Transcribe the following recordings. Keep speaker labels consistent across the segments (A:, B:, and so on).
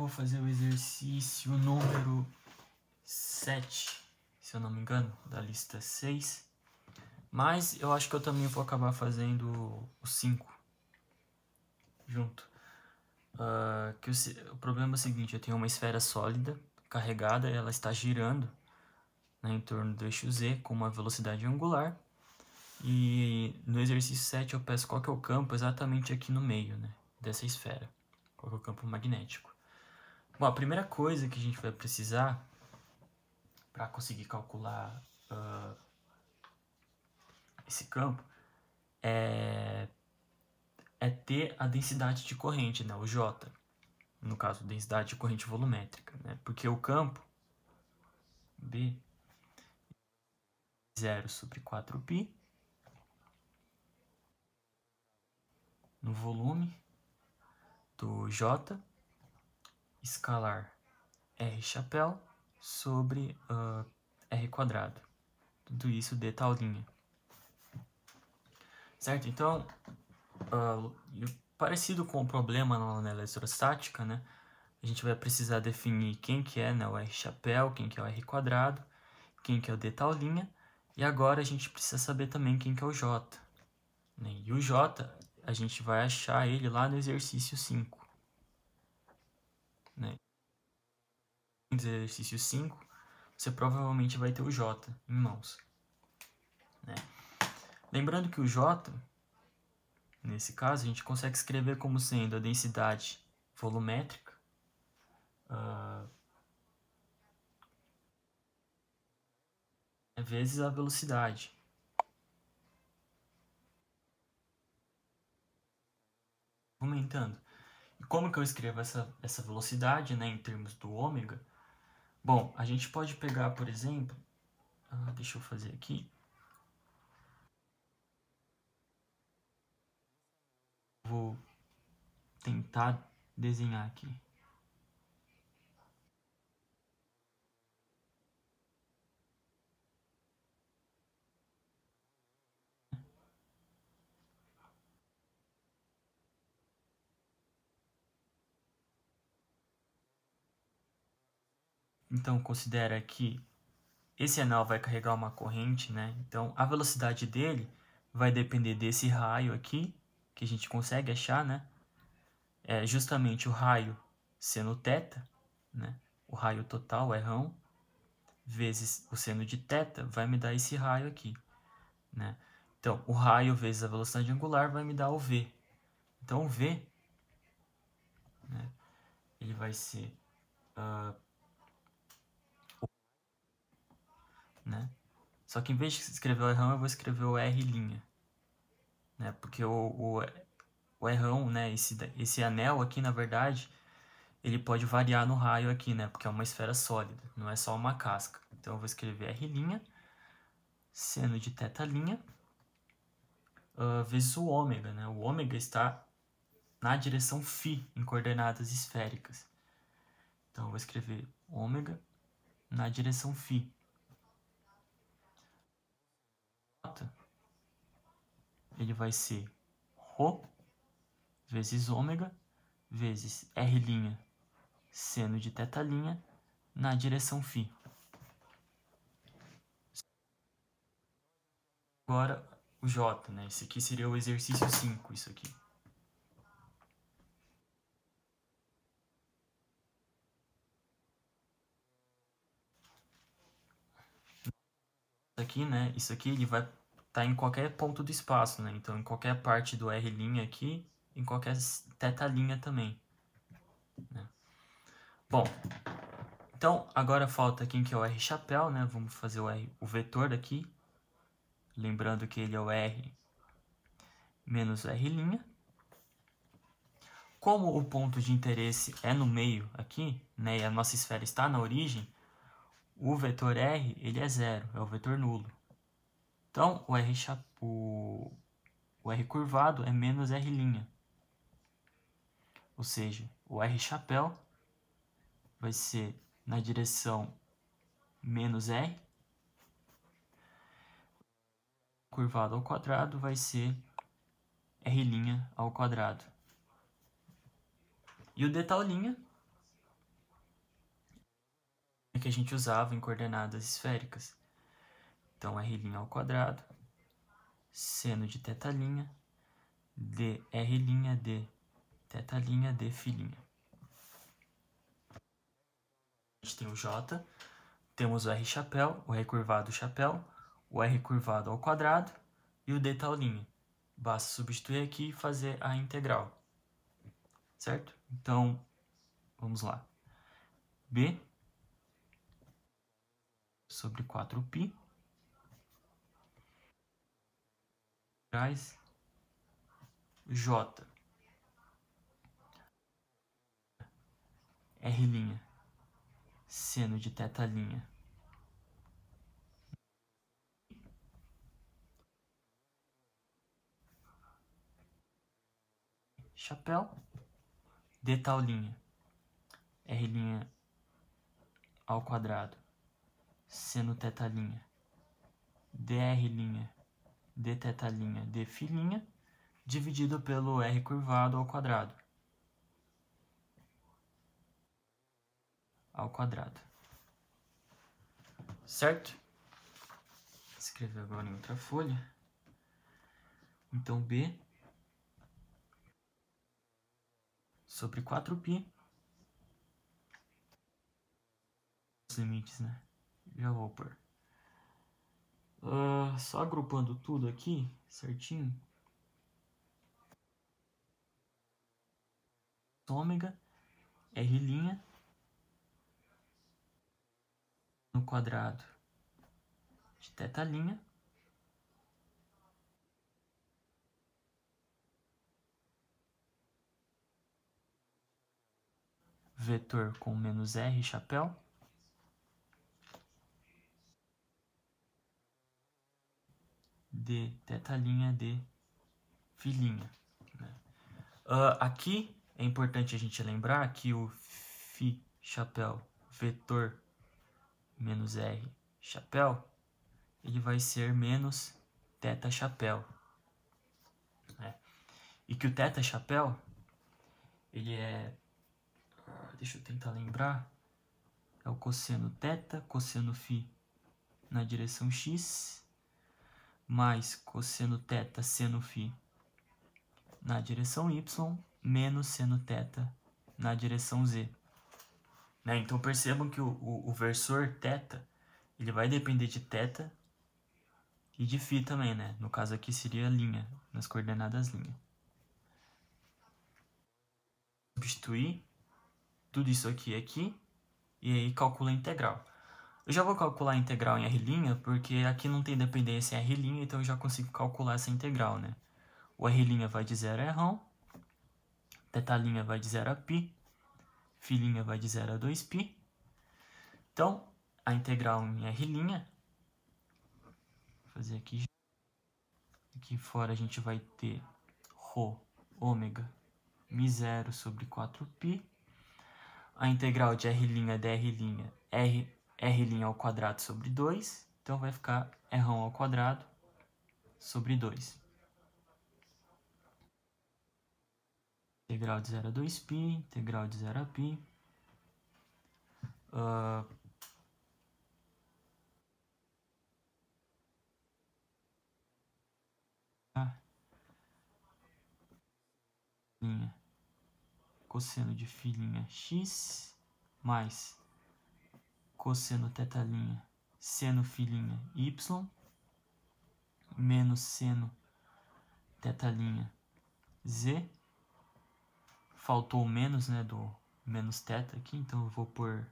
A: Vou fazer o exercício número 7, se eu não me engano, da lista 6. Mas eu acho que eu também vou acabar fazendo o 5 junto. Uh, que o, o problema é o seguinte, eu tenho uma esfera sólida carregada, ela está girando né, em torno do eixo Z com uma velocidade angular. E no exercício 7 eu peço qual que é o campo exatamente aqui no meio né, dessa esfera, qual que é o campo magnético. Bom, a primeira coisa que a gente vai precisar para conseguir calcular uh, esse campo é, é ter a densidade de corrente, né, o J, no caso, densidade de corrente volumétrica, né, porque o campo B 0 sobre 4π no volume do J escalar R chapéu sobre uh, R quadrado. Tudo isso de tal linha. Certo? Então, uh, parecido com o problema na eletrostática, né? A gente vai precisar definir quem que é né, o R chapéu, quem que é o R quadrado, quem que é o D tal linha. E agora a gente precisa saber também quem que é o J. Né? E o J, a gente vai achar ele lá no exercício 5 né? No exercício 5, você provavelmente vai ter o J em mãos. Né? Lembrando que o J, nesse caso, a gente consegue escrever como sendo a densidade volumétrica uh, vezes a velocidade. Aumentando como que eu escrevo essa, essa velocidade né, em termos do ômega? Bom, a gente pode pegar, por exemplo, ah, deixa eu fazer aqui. Vou tentar desenhar aqui. Então considera que esse anel vai carregar uma corrente, né? Então a velocidade dele vai depender desse raio aqui, que a gente consegue achar, né? É justamente o raio seno θ, né? O raio total, o errão, vezes o seno de θ vai me dar esse raio aqui, né? Então, o raio vezes a velocidade angular vai me dar o v. Então, o v, né? Ele vai ser... Uh, né? Só que em vez de escrever o errão, eu vou escrever o R linha, né? Porque o, o, o né, esse, esse anel aqui, na verdade, ele pode variar no raio aqui, né? Porque é uma esfera sólida, não é só uma casca. Então eu vou escrever R linha, seno de teta linha, uh, vezes o ômega, né? O ômega está na direção φ, em coordenadas esféricas. Então eu vou escrever ômega na direção φ. ele vai ser ρ vezes ômega vezes R' seno de θ' na direção φ. Agora o J, né? Esse aqui seria o exercício 5, isso aqui. aqui, né? Isso aqui ele vai tá em qualquer ponto do espaço, né? Então, em qualquer parte do R' aqui, em qualquer teta linha também. Né? Bom, então agora falta quem que é o R chapéu, né? Vamos fazer o R, o vetor daqui, lembrando que ele é o R menos R'. Como o ponto de interesse é no meio aqui, né, e a nossa esfera está na origem, o vetor R ele é zero, é o vetor nulo. Então, o R, chapo o R curvado é menos R'. linha, Ou seja, o R chapéu vai ser na direção menos R. Curvado ao quadrado vai ser R' ao quadrado. E o é que a gente usava em coordenadas esféricas. Então, R' ao quadrado, seno de linha dr' de linha d filinha A gente tem o J, temos o R chapéu, o R curvado chapéu, o R curvado ao quadrado e o D linha. Basta substituir aqui e fazer a integral, certo? Então, vamos lá. B sobre 4π Gerais. J. R linha. Seno de teta linha. Chapéu. de tal linha. R linha ao quadrado. Seno teta linha. DR linha d θ' d dividido pelo r curvado ao quadrado. Ao quadrado. Certo? Escrever agora em outra folha. Então, B sobre 4π. Os limites, né? Já vou pôr. Uh, só agrupando tudo aqui certinho. Ômega, R' no quadrado de teta linha. Vetor com menos R chapéu. de teta linha de filinha. Né? Uh, aqui é importante a gente lembrar que o fi chapéu vetor menos r chapéu ele vai ser menos teta chapéu. Né? E que o teta chapéu ele é deixa eu tentar lembrar é o cosseno teta cosseno fi na direção x mais cosseno teta seno φ na direção y menos seno teta na direção z. Né? Então percebam que o, o, o versor teta ele vai depender de teta e de φ também, né? No caso aqui seria linha, nas coordenadas linha. Substituir tudo isso aqui aqui e aí calcula a integral. Eu já vou calcular a integral em R', porque aqui não tem dependência em R', então eu já consigo calcular essa integral, né? O R' vai de 0 a R', θ' vai de 0 a π, φ' vai de 0 a 2π. Então, a integral em R', vou fazer aqui, aqui fora a gente vai ter ρ, ômega, μ0 sobre 4π. A integral de R' dr' R r' ao quadrado sobre 2, então vai ficar r' ao quadrado sobre 2. Integral de 0 a 2π, integral de 0 a π. Uh, ah, linha cosseno de filinha x mais cosseno teta linha seno filinha y, menos seno teta linha z. Faltou o menos, né, do menos teta aqui, então eu vou por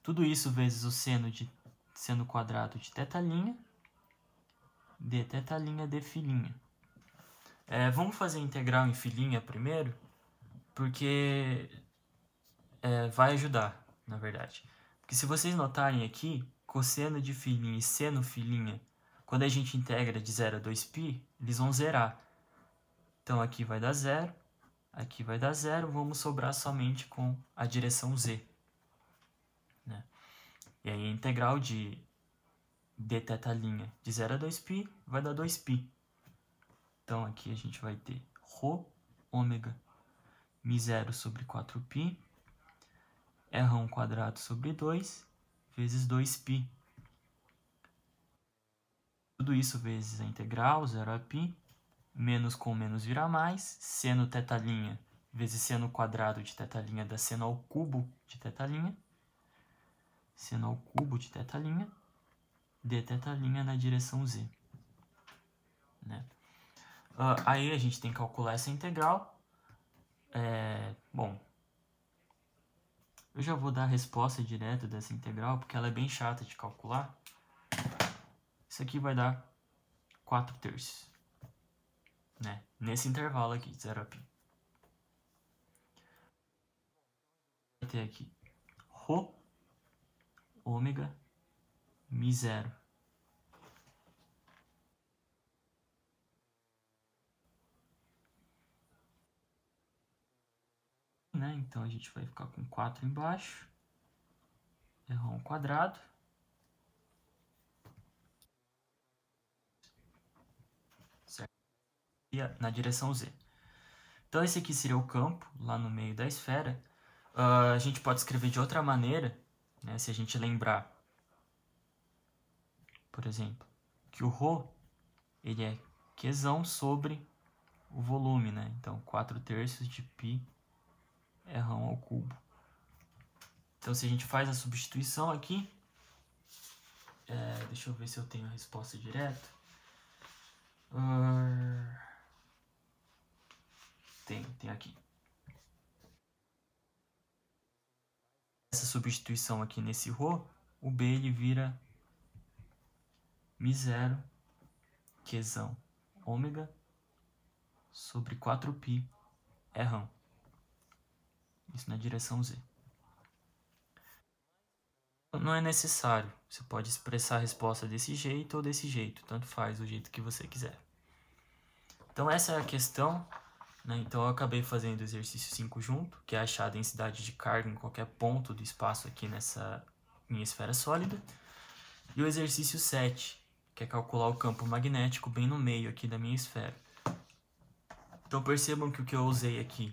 A: tudo isso vezes o seno de seno quadrado de teta de d linha d filinha. É, vamos fazer a integral em filinha primeiro? porque é, vai ajudar, na verdade. Porque se vocês notarem aqui, cosseno de filhinha e seno filhinha, quando a gente integra de 0 a 2π, eles vão zerar. Então aqui vai dar zero, aqui vai dar zero, vamos sobrar somente com a direção z. Né? E aí a integral de dθ' de 0 a 2π vai dar 2π. Então aqui a gente vai ter ρ ômega mi zero sobre 4π é R1 quadrado sobre 2 vezes 2π. Tudo isso vezes a integral, 0 a π, menos com menos vira mais, seno θ' vezes seno quadrado de θ' dá seno ao cubo de θ', seno ao cubo de θ', dθ' na direção z. Né? Uh, aí a gente tem que calcular essa integral, é, bom, eu já vou dar a resposta direta dessa integral, porque ela é bem chata de calcular. Isso aqui vai dar 4 terços, né? Nesse intervalo aqui, de 0 a π. Vai ter aqui ρ, ômega, mi zero né? Então a gente vai ficar com 4 embaixo. Errar um quadrado. Certo? E na direção Z. Então esse aqui seria o campo, lá no meio da esfera. Uh, a gente pode escrever de outra maneira, né? Se a gente lembrar, por exemplo, que o ρ, ele é Qzão sobre o volume, né? Então, 4 terços de π é rão ao cubo. Então, se a gente faz a substituição aqui, é, deixa eu ver se eu tenho a resposta direta. Ah, tem, tem aqui. Essa substituição aqui nesse Rho, o B ele vira mi0 quesão ômega sobre 4π errão. Isso na direção Z. Não é necessário. Você pode expressar a resposta desse jeito ou desse jeito. Tanto faz o jeito que você quiser. Então essa é a questão. Né? Então eu acabei fazendo o exercício 5 junto, que é achar a densidade de carga em qualquer ponto do espaço aqui nessa minha esfera sólida. E o exercício 7, que é calcular o campo magnético bem no meio aqui da minha esfera. Então percebam que o que eu usei aqui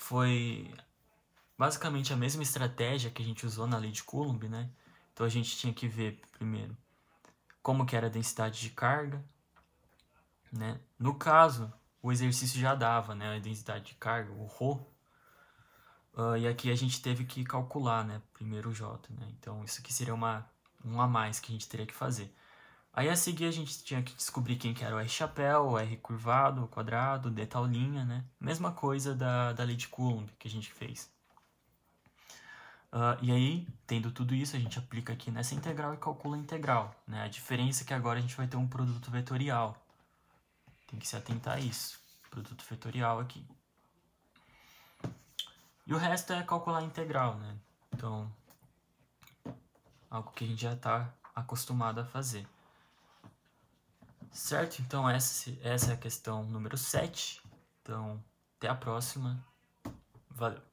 A: foi basicamente a mesma estratégia que a gente usou na lei de Coulomb, né? Então a gente tinha que ver primeiro como que era a densidade de carga, né? No caso, o exercício já dava, né, a densidade de carga, o ρ. Uh, ah, e aqui a gente teve que calcular, né, primeiro o J, né? Então isso aqui seria uma um a mais que a gente teria que fazer. Aí a seguir a gente tinha que descobrir quem que era o R chapéu, o R curvado, o quadrado, o tal linha, né? Mesma coisa da, da lei de Coulomb que a gente fez. Uh, e aí, tendo tudo isso, a gente aplica aqui nessa integral e calcula a integral. Né? A diferença é que agora a gente vai ter um produto vetorial. Tem que se atentar a isso. Produto vetorial aqui. E o resto é calcular a integral, né? Então, algo que a gente já está acostumado a fazer. Certo? Então, essa, essa é a questão número 7. Então, até a próxima. Valeu.